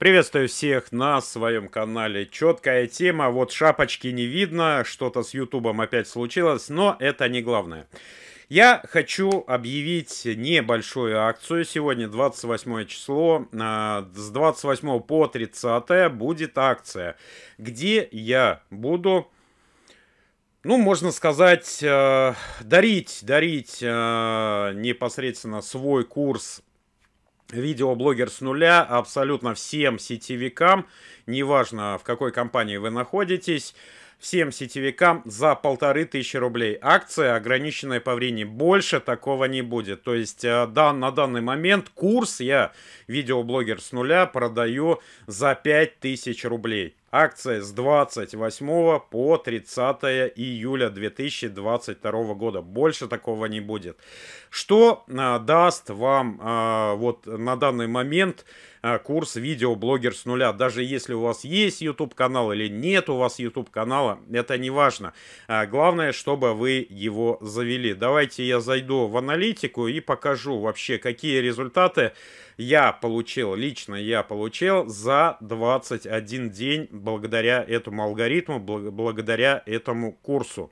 Приветствую всех на своем канале. Четкая тема, вот шапочки не видно, что-то с ютубом опять случилось, но это не главное. Я хочу объявить небольшую акцию. Сегодня 28 число. А, с 28 по 30 будет акция, где я буду ну, можно сказать, э, дарить, дарить э, непосредственно свой курс видеоблогер с нуля абсолютно всем сетевикам, неважно в какой компании вы находитесь, всем сетевикам за полторы тысячи рублей. Акция, ограниченная по времени, больше такого не будет. То есть э, да, на данный момент курс я, видеоблогер с нуля, продаю за пять тысяч рублей. Акция с 28 по 30 июля 2022 года. Больше такого не будет. Что а, даст вам а, вот на данный момент а, курс видеоблогер с нуля? Даже если у вас есть YouTube канал или нет у вас YouTube канала, это не важно. А, главное, чтобы вы его завели. Давайте я зайду в аналитику и покажу вообще, какие результаты я получил, лично я получил за 21 день благодаря этому алгоритму, благодаря этому курсу.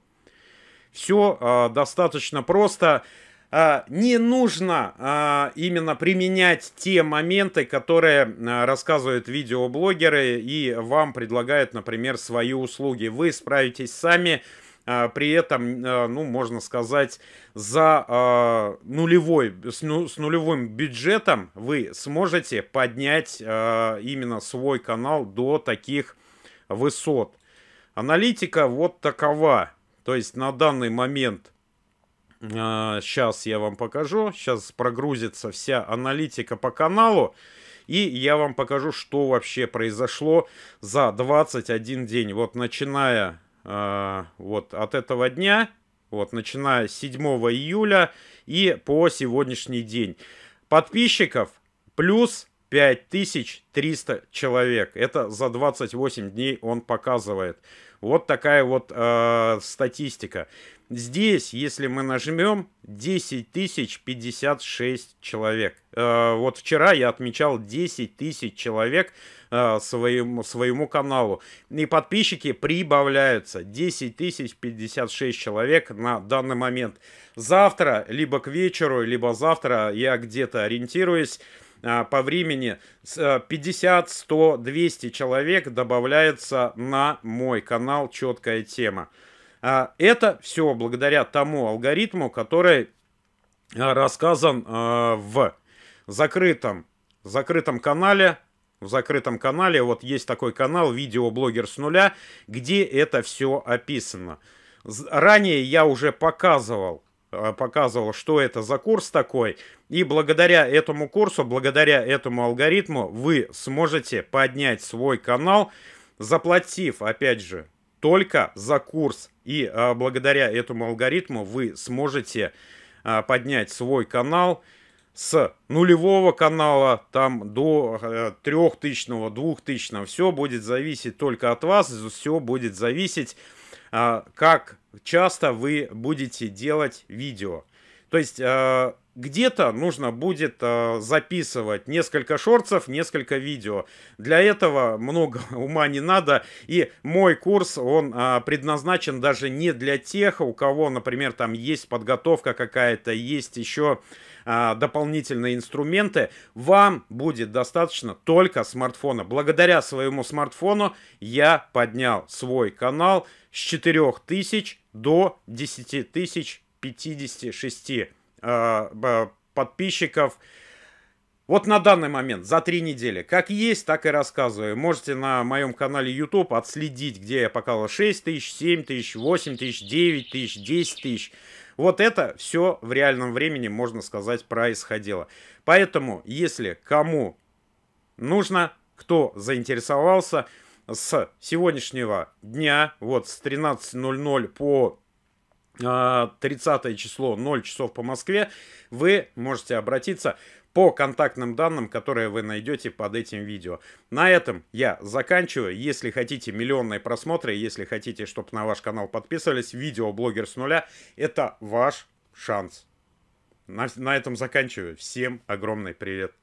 Все э, а, достаточно просто. Э, не нужно э, именно применять те моменты, которые э, рассказывают видеоблогеры и вам предлагают, например, свои услуги. Вы справитесь сами. А, при этом, а, ну, можно сказать, за а, нулевой, ну, с, нулевым бюджетом вы сможете поднять именно свой канал до таких высот. Аналитика вот такова. То есть на данный момент, сейчас я вам покажу, сейчас прогрузится вся аналитика по каналу. И я вам покажу, что вообще произошло за 21 день. Вот начиная а, вот от этого дня, вот начиная с 7 июля и по сегодняшний день. Подписчиков плюс 5300 человек. Это за 28 дней он показывает. Вот такая вот э, статистика. Здесь, если мы нажмем, 10 тысяч 56 человек. Э, вот вчера я отмечал 10 тысяч человек э, своему, своему каналу. И подписчики прибавляются. 10 тысяч 56 человек на данный момент. Завтра, либо к вечеру, либо завтра я где-то ориентируюсь. А, по времени 50, 100, 200 человек добавляется на мой канал «Четкая тема». А, это все благодаря тому алгоритму, который а, рассказан в закрытом, закрытом канале в закрытом канале. Вот есть такой канал «Видеоблогер с нуля», где это все описано. Ранее я уже показывал Э, показывал, что это за курс такой. И благодаря этому курсу, благодаря этому алгоритму вы сможете поднять свой канал, заплатив, опять же, только за курс. И а, благодаря этому алгоритму вы сможете а, поднять свой канал с нулевого канала там до трехтысячного, двухтысячного. Все будет зависеть только от вас, все будет зависеть а, как часто вы будете делать видео. То есть а, где-то нужно будет э, записывать несколько шорцев, несколько видео. Для этого много ума не надо. И мой курс, он э, предназначен даже не для тех, у кого, например, там есть подготовка какая-то, есть еще э, дополнительные инструменты. Вам будет достаточно только смартфона. Благодаря своему смартфону я поднял свой канал с 4000 до 10 тысяч 56 Э, подписчиков. Вот на данный момент, за три недели, как есть, так и рассказываю. Можете на моем канале YouTube отследить, где я показал 6 тысяч, 7 тысяч, 8 тысяч, 9 тысяч, 10 тысяч. Вот это все в реальном времени, можно сказать, происходило. Поэтому, если кому нужно, кто заинтересовался, с сегодняшнего дня, вот с 13.00 по 30 а, число, 0 часов по Москве, вы можете обратиться по контактным данным, которые вы найдете под этим видео. На этом я заканчиваю. Если хотите миллионные просмотры, если хотите, чтобы на ваш канал подписывались, видео «Блогер с нуля» — это ваш шанс. На, на этом заканчиваю. Всем огромный привет.